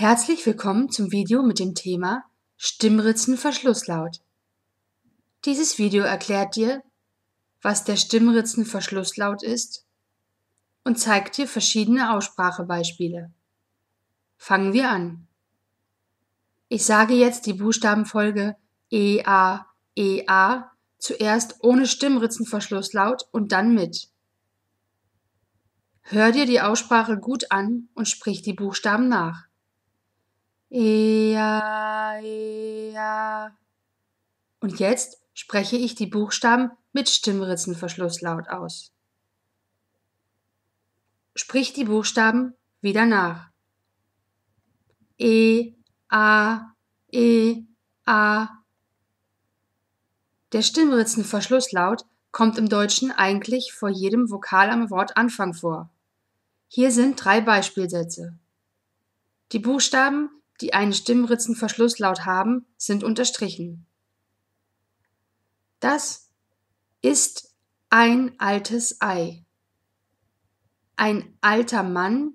Herzlich willkommen zum Video mit dem Thema Stimmritzenverschlusslaut. Dieses Video erklärt dir, was der Stimmritzenverschlusslaut ist und zeigt dir verschiedene Aussprachebeispiele. Fangen wir an. Ich sage jetzt die Buchstabenfolge E A E A zuerst ohne Stimmritzenverschlusslaut und dann mit. Hör dir die Aussprache gut an und sprich die Buchstaben nach. Ea, ea. Und jetzt spreche ich die Buchstaben mit Stimmritzenverschluss laut aus. Sprich die Buchstaben wieder nach. E, A, E, A. Der Stimmritzenverschlusslaut kommt im Deutschen eigentlich vor jedem Vokal am Wortanfang vor. Hier sind drei Beispielsätze. Die Buchstaben die einen Stimmritzenverschlusslaut haben, sind unterstrichen. Das ist ein altes Ei. Ein alter Mann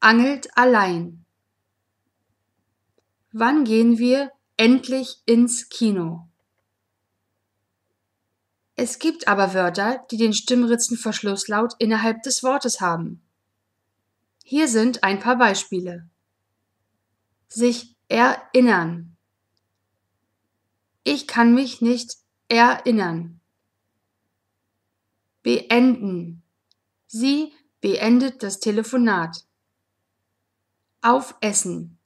angelt allein. Wann gehen wir endlich ins Kino? Es gibt aber Wörter, die den Stimmritzenverschlusslaut innerhalb des Wortes haben. Hier sind ein paar Beispiele sich erinnern. Ich kann mich nicht erinnern. Beenden. Sie beendet das Telefonat. Aufessen.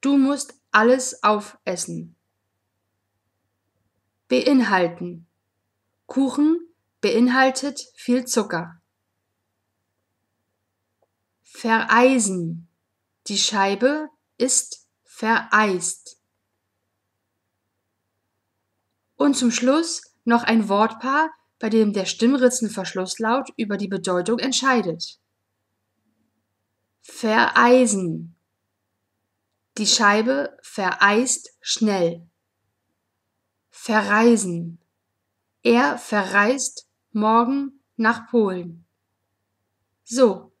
Du musst alles aufessen. Beinhalten. Kuchen beinhaltet viel Zucker. Vereisen. Die Scheibe ist vereist. Und zum Schluss noch ein Wortpaar, bei dem der Stimmritzenverschlusslaut über die Bedeutung entscheidet. Vereisen. Die Scheibe vereist schnell. Verreisen. Er verreist morgen nach Polen. So,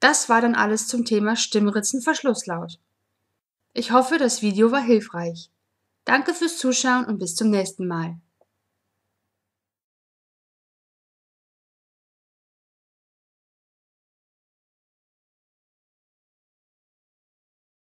das war dann alles zum Thema Stimmritzenverschlusslaut. Ich hoffe, das Video war hilfreich. Danke fürs Zuschauen und bis zum nächsten Mal.